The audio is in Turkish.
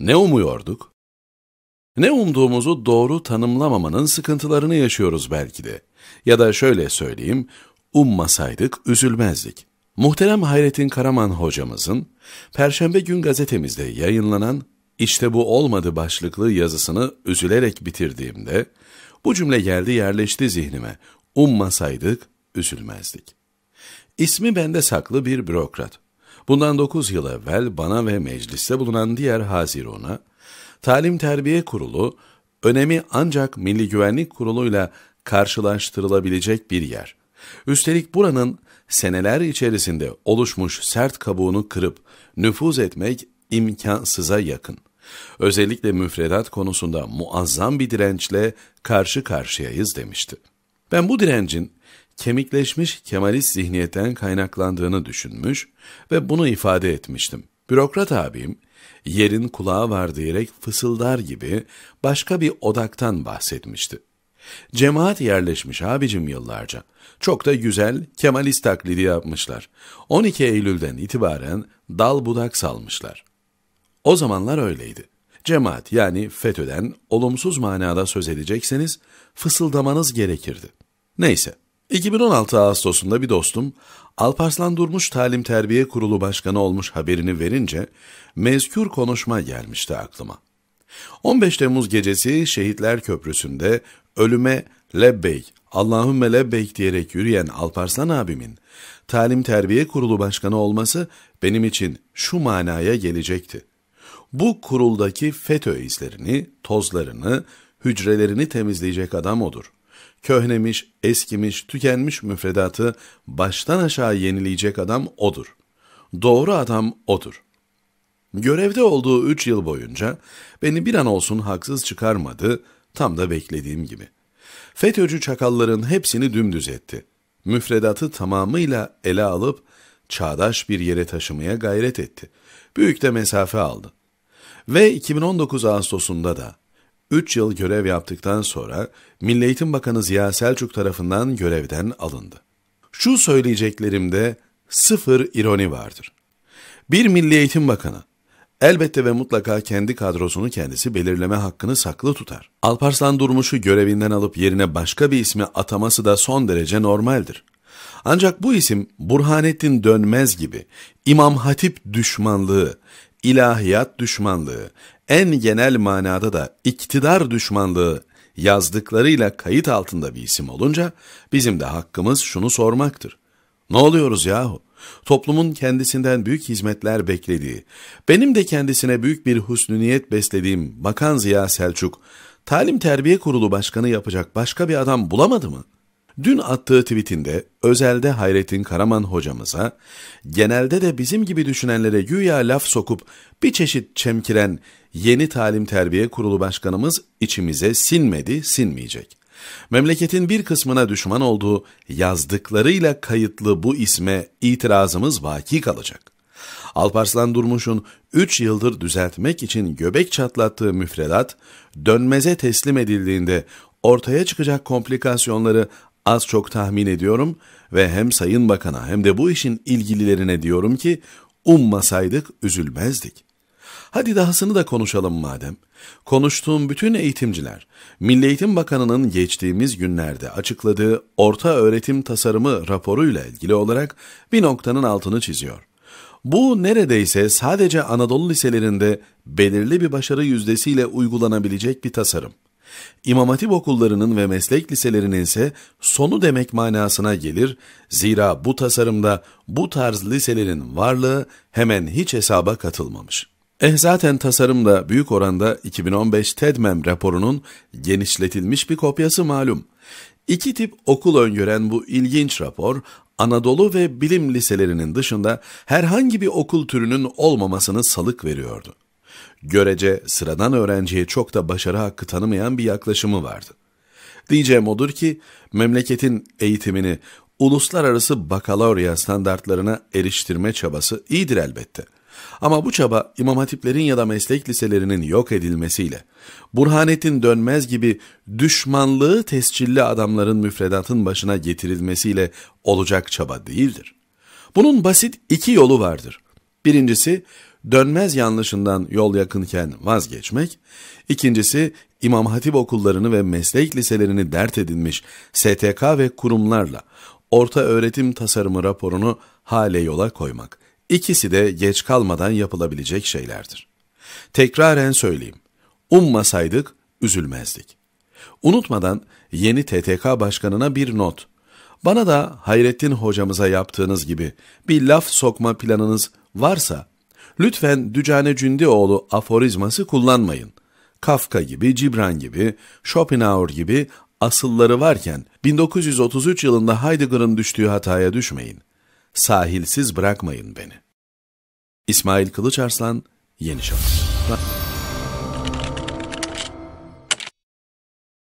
Ne umuyorduk? Ne umduğumuzu doğru tanımlamamanın sıkıntılarını yaşıyoruz belki de. Ya da şöyle söyleyeyim, ummasaydık üzülmezdik. Muhterem Hayrettin Karaman hocamızın Perşembe gün gazetemizde yayınlanan İşte bu olmadı başlıklı yazısını üzülerek bitirdiğimde bu cümle geldi yerleşti zihnime. Ummasaydık üzülmezdik. İsmi bende saklı bir bürokrat. Bundan dokuz yıl evvel bana ve mecliste bulunan diğer Haziron'a, Talim Terbiye Kurulu, önemi ancak Milli Güvenlik Kurulu'yla karşılaştırılabilecek bir yer. Üstelik buranın seneler içerisinde oluşmuş sert kabuğunu kırıp nüfuz etmek imkansıza yakın. Özellikle müfredat konusunda muazzam bir dirençle karşı karşıyayız demişti. Ben bu direncin kemikleşmiş Kemalist zihniyetten kaynaklandığını düşünmüş ve bunu ifade etmiştim. Bürokrat abim, yerin kulağı var diyerek fısıldar gibi başka bir odaktan bahsetmişti. Cemaat yerleşmiş abicim yıllarca. Çok da güzel Kemalist taklidi yapmışlar. 12 Eylül'den itibaren dal budak salmışlar. O zamanlar öyleydi. Cemaat yani FETÖ'den olumsuz manada söz edecekseniz fısıldamanız gerekirdi. Neyse, 2016 Ağustos'unda bir dostum, Alparslan Durmuş Talim Terbiye Kurulu Başkanı olmuş haberini verince, mezkür konuşma gelmişti aklıma. 15 Temmuz gecesi Şehitler Köprüsü'nde ölüme lebbeyk, Allahümme lebbeyk diyerek yürüyen Alparslan abimin, Talim Terbiye Kurulu Başkanı olması benim için şu manaya gelecekti. Bu kuruldaki FETÖ izlerini, tozlarını, hücrelerini temizleyecek adam odur.'' Köhnemiş, eskimiş, tükenmiş müfredatı baştan aşağı yenileyecek adam odur. Doğru adam odur. Görevde olduğu üç yıl boyunca beni bir an olsun haksız çıkarmadı, tam da beklediğim gibi. FETÖ'cü çakalların hepsini dümdüz etti. Müfredatı tamamıyla ele alıp çağdaş bir yere taşımaya gayret etti. Büyük de mesafe aldı. Ve 2019 Ağustos'unda da 3 yıl görev yaptıktan sonra Milli Eğitim Bakanı Ziya Selçuk tarafından görevden alındı. Şu söyleyeceklerimde sıfır ironi vardır. Bir Milli Eğitim Bakanı elbette ve mutlaka kendi kadrosunu kendisi belirleme hakkını saklı tutar. Alparslan Durmuş'u görevinden alıp yerine başka bir ismi ataması da son derece normaldir. Ancak bu isim Burhanettin Dönmez gibi İmam Hatip düşmanlığı, ilahiyat düşmanlığı, en genel manada da iktidar düşmanlığı yazdıklarıyla kayıt altında bir isim olunca bizim de hakkımız şunu sormaktır. Ne oluyoruz yahu? Toplumun kendisinden büyük hizmetler beklediği, benim de kendisine büyük bir husnü niyet beslediğim Bakan Ziya Selçuk, Talim Terbiye Kurulu Başkanı yapacak başka bir adam bulamadı mı?'' Dün attığı tweetinde özelde Hayrettin Karaman hocamıza, genelde de bizim gibi düşünenlere güya laf sokup bir çeşit çemkiren yeni talim terbiye kurulu başkanımız içimize sinmedi, sinmeyecek. Memleketin bir kısmına düşman olduğu yazdıklarıyla kayıtlı bu isme itirazımız vaki kalacak. Alparslan Durmuş'un 3 yıldır düzeltmek için göbek çatlattığı müfredat, dönmeze teslim edildiğinde ortaya çıkacak komplikasyonları Az çok tahmin ediyorum ve hem Sayın Bakan'a hem de bu işin ilgililerine diyorum ki ummasaydık üzülmezdik. Hadi dahasını da konuşalım madem. Konuştuğum bütün eğitimciler, Milli Eğitim Bakanı'nın geçtiğimiz günlerde açıkladığı orta öğretim tasarımı raporuyla ilgili olarak bir noktanın altını çiziyor. Bu neredeyse sadece Anadolu liselerinde belirli bir başarı yüzdesiyle uygulanabilecek bir tasarım. İmam Hatip okullarının ve meslek liselerinin ise sonu demek manasına gelir, zira bu tasarımda bu tarz liselerin varlığı hemen hiç hesaba katılmamış. Eh zaten tasarımda büyük oranda 2015 TEDMEM raporunun genişletilmiş bir kopyası malum. İki tip okul öngören bu ilginç rapor, Anadolu ve bilim liselerinin dışında herhangi bir okul türünün olmamasını salık veriyordu. Görece sıradan öğrenciye çok da başarı hakkı tanımayan bir yaklaşımı vardı. Diyeceğim odur ki memleketin eğitimini uluslararası bakalorya standartlarına eriştirme çabası iyidir elbette. Ama bu çaba imam hatiplerin ya da meslek liselerinin yok edilmesiyle, Burhanettin Dönmez gibi düşmanlığı tescilli adamların müfredatın başına getirilmesiyle olacak çaba değildir. Bunun basit iki yolu vardır. Birincisi, dönmez yanlışından yol yakınken vazgeçmek, ikincisi İmam Hatip okullarını ve meslek liselerini dert edinmiş STK ve kurumlarla orta öğretim tasarımı raporunu hale yola koymak. İkisi de geç kalmadan yapılabilecek şeylerdir. Tekraren söyleyeyim, ummasaydık üzülmezdik. Unutmadan yeni TTK başkanına bir not. Bana da Hayrettin hocamıza yaptığınız gibi bir laf sokma planınız varsa Lütfen Dücane Cündioğlu aforizması kullanmayın. Kafka gibi, Cibran gibi, Schopenhauer gibi asılları varken 1933 yılında Heidegger'ın düştüğü hataya düşmeyin. Sahilsiz bırakmayın beni. İsmail Kılıçarslan, Yeni Şans.